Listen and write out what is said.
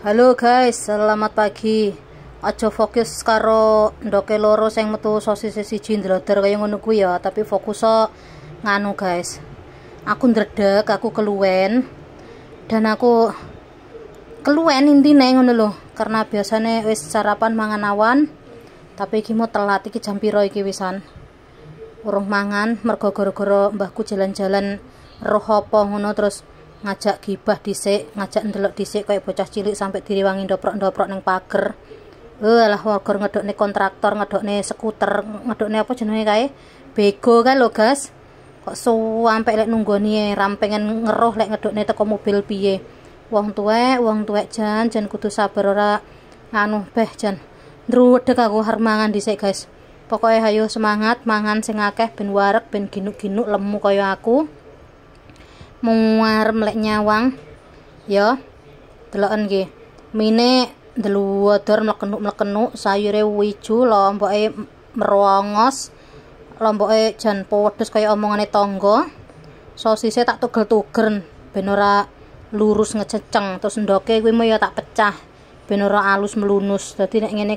Halo guys, selamat pagi. Aja fokus karo ndoke loro sing metu sosis siji ndloder kaya ngono kuwi ya, tapi fokus nganu guys. Aku ndredeg, aku keluwen dan aku keluwen intine ngono lho, karena biasanya wis sarapan mangan awan, tapi iki mau telat iki jam piro iki wisan. Urung mangan mergo gara-gara mbahku jalan-jalan roh apa ngono terus ngajak gibah dhisik, ngajak ndelok dhisik kaya bocah cilik sampe diriwangi ndoprok-ndoprok ning pager. Eh lah wagor ngedokne kontraktor, ngedokne skuter, ngedokne apa jenenge kae? Bego kae lho, Gas. Kok sampe lek nunggoni ram pengen ngeroh lek ngedokne teko mobil piye. Wong tuwek, wong tuwek jan, jan kudu sabar ora anu beh jan. Ndruwedeg aku harmangan dhisik, guys. Pokoke hayo semangat mangan sing akeh ben wareg ben ginuk-ginuk lemu kaya aku. muar melek nyawang ya deloken iki mine deluwador mlekenu-mlekenu sayure wiju lomboke merongos lomboke jan podes kaya omongane tangga sosise tak tugel-tuger ben ora lurus ngececeng terus ndoke kuwi ya tak pecah ben ora alus melunus dadi nek ngene